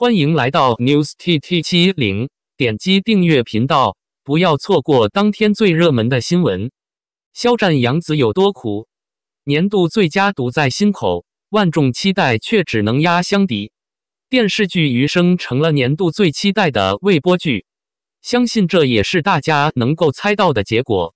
欢迎来到 News T T 七零，点击订阅频道，不要错过当天最热门的新闻。肖战杨紫有多苦？年度最佳堵在心口，万众期待却只能压箱底。电视剧《余生》成了年度最期待的未播剧，相信这也是大家能够猜到的结果。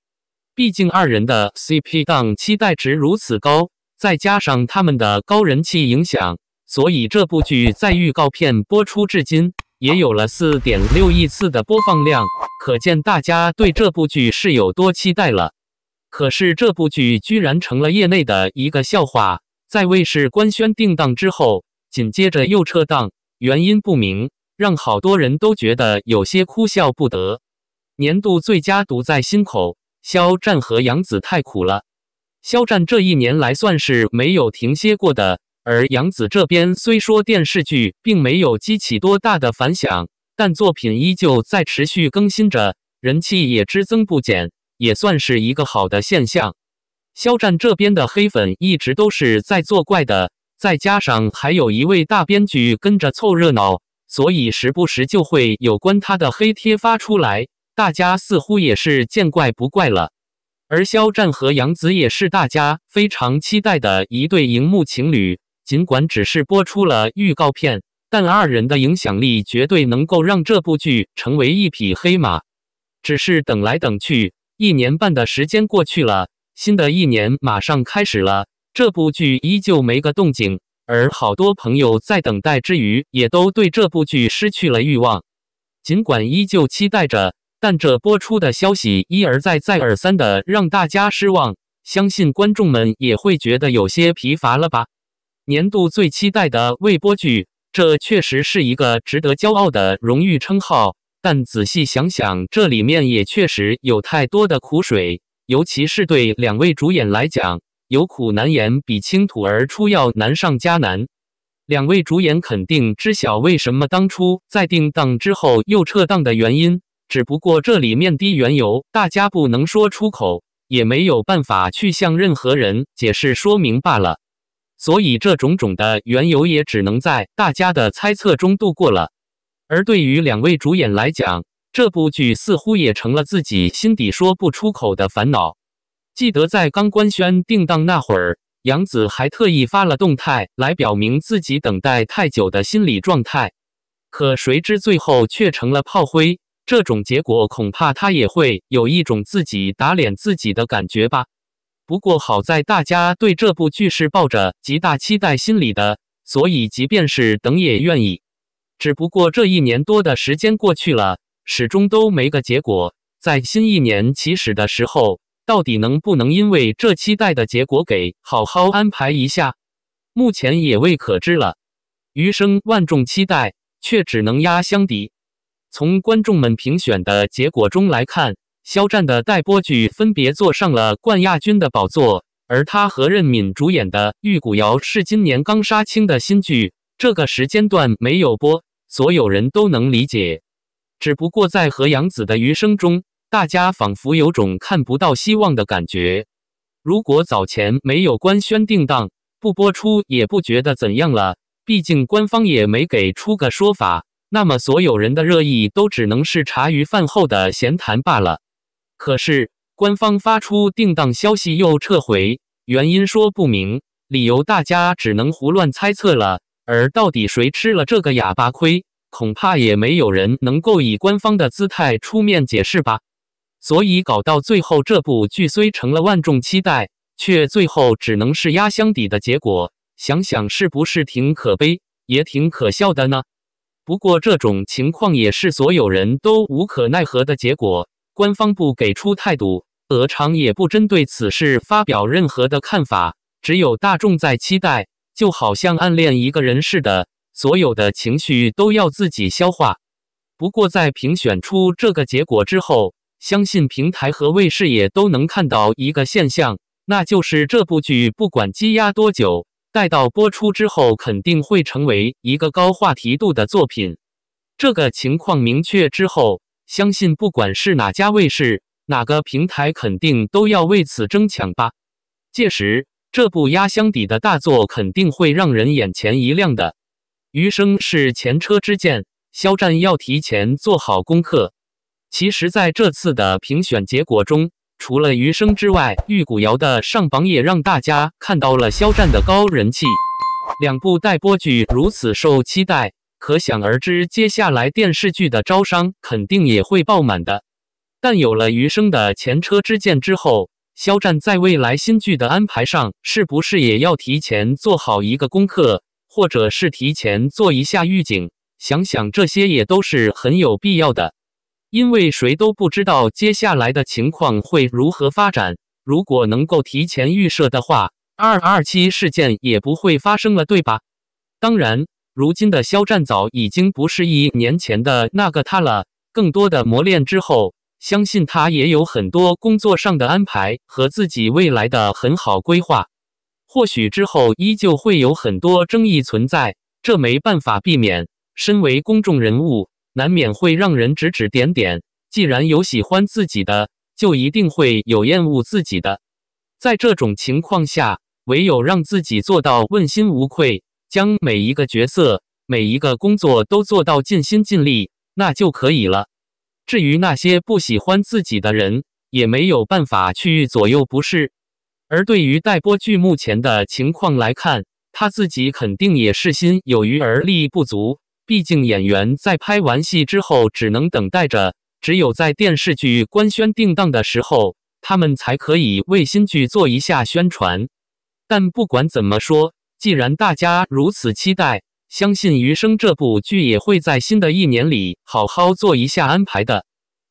毕竟二人的 CP 档期待值如此高，再加上他们的高人气影响。所以这部剧在预告片播出至今，也有了四点六亿次的播放量，可见大家对这部剧是有多期待了。可是这部剧居然成了业内的一个笑话，在卫视官宣定档之后，紧接着又撤档，原因不明，让好多人都觉得有些哭笑不得。年度最佳堵在心口，肖战和杨紫太苦了。肖战这一年来算是没有停歇过的。而杨紫这边虽说电视剧并没有激起多大的反响，但作品依旧在持续更新着，人气也只增不减，也算是一个好的现象。肖战这边的黑粉一直都是在作怪的，再加上还有一位大编剧跟着凑热闹，所以时不时就会有关他的黑贴发出来，大家似乎也是见怪不怪了。而肖战和杨紫也是大家非常期待的一对荧幕情侣。尽管只是播出了预告片，但二人的影响力绝对能够让这部剧成为一匹黑马。只是等来等去，一年半的时间过去了，新的一年马上开始了，这部剧依旧没个动静。而好多朋友在等待之余，也都对这部剧失去了欲望。尽管依旧期待着，但这播出的消息一而再、再而三的让大家失望，相信观众们也会觉得有些疲乏了吧。年度最期待的未播剧，这确实是一个值得骄傲的荣誉称号。但仔细想想，这里面也确实有太多的苦水，尤其是对两位主演来讲，有苦难言比倾吐而出要难上加难。两位主演肯定知晓为什么当初在定档之后又撤档的原因，只不过这里面的原由大家不能说出口，也没有办法去向任何人解释说明罢了。所以，这种种的缘由也只能在大家的猜测中度过了。而对于两位主演来讲，这部剧似乎也成了自己心底说不出口的烦恼。记得在刚官宣定档那会儿，杨紫还特意发了动态来表明自己等待太久的心理状态。可谁知最后却成了炮灰，这种结果恐怕她也会有一种自己打脸自己的感觉吧。不过好在大家对这部剧是抱着极大期待心理的，所以即便是等也愿意。只不过这一年多的时间过去了，始终都没个结果。在新一年起始的时候，到底能不能因为这期待的结果给好好安排一下，目前也未可知了。余生万众期待，却只能压箱底。从观众们评选的结果中来看。肖战的待播剧分别坐上了冠亚军的宝座，而他和任敏主演的《玉骨遥》是今年刚杀青的新剧，这个时间段没有播，所有人都能理解。只不过在和杨紫的《余生》中，大家仿佛有种看不到希望的感觉。如果早前没有官宣定档，不播出也不觉得怎样了，毕竟官方也没给出个说法，那么所有人的热议都只能是茶余饭后的闲谈罢了。可是，官方发出定档消息又撤回，原因说不明，理由大家只能胡乱猜测了。而到底谁吃了这个哑巴亏，恐怕也没有人能够以官方的姿态出面解释吧。所以，搞到最后，这部剧虽成了万众期待，却最后只能是压箱底的结果。想想是不是挺可悲，也挺可笑的呢？不过，这种情况也是所有人都无可奈何的结果。官方不给出态度，鹅厂也不针对此事发表任何的看法，只有大众在期待，就好像暗恋一个人似的，所有的情绪都要自己消化。不过在评选出这个结果之后，相信平台和卫视也都能看到一个现象，那就是这部剧不管积压多久，待到播出之后，肯定会成为一个高话题度的作品。这个情况明确之后。相信不管是哪家卫视、哪个平台，肯定都要为此争抢吧。届时，这部压箱底的大作肯定会让人眼前一亮的。《余生》是前车之鉴，肖战要提前做好功课。其实，在这次的评选结果中，除了《余生》之外，《玉骨遥》的上榜也让大家看到了肖战的高人气。两部待播剧如此受期待。可想而知，接下来电视剧的招商肯定也会爆满的。但有了余生的前车之鉴之后，肖战在未来新剧的安排上，是不是也要提前做好一个功课，或者是提前做一下预警？想想这些也都是很有必要的，因为谁都不知道接下来的情况会如何发展。如果能够提前预设的话，二二七事件也不会发生了，对吧？当然。如今的肖战早已经不是一年前的那个他了，更多的磨练之后，相信他也有很多工作上的安排和自己未来的很好规划。或许之后依旧会有很多争议存在，这没办法避免。身为公众人物，难免会让人指指点点。既然有喜欢自己的，就一定会有厌恶自己的。在这种情况下，唯有让自己做到问心无愧。将每一个角色、每一个工作都做到尽心尽力，那就可以了。至于那些不喜欢自己的人，也没有办法去左右，不是？而对于待播剧目前的情况来看，他自己肯定也是心有余而力不足。毕竟演员在拍完戏之后，只能等待着，只有在电视剧官宣定档的时候，他们才可以为新剧做一下宣传。但不管怎么说。既然大家如此期待，相信《余生》这部剧也会在新的一年里好好做一下安排的。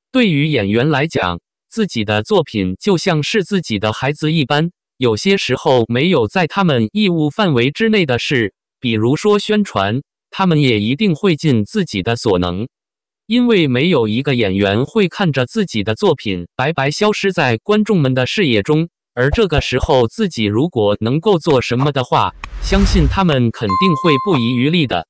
对于演员来讲，自己的作品就像是自己的孩子一般，有些时候没有在他们义务范围之内的事，比如说宣传，他们也一定会尽自己的所能，因为没有一个演员会看着自己的作品白白消失在观众们的视野中。而这个时候，自己如果能够做什么的话，相信他们肯定会不遗余力的。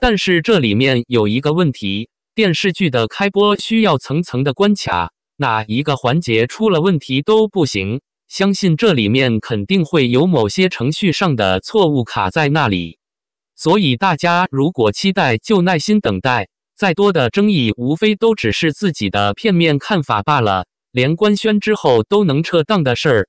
但是这里面有一个问题，电视剧的开播需要层层的关卡，哪一个环节出了问题都不行。相信这里面肯定会有某些程序上的错误卡在那里。所以大家如果期待，就耐心等待。再多的争议，无非都只是自己的片面看法罢了。连官宣之后都能撤档的事儿。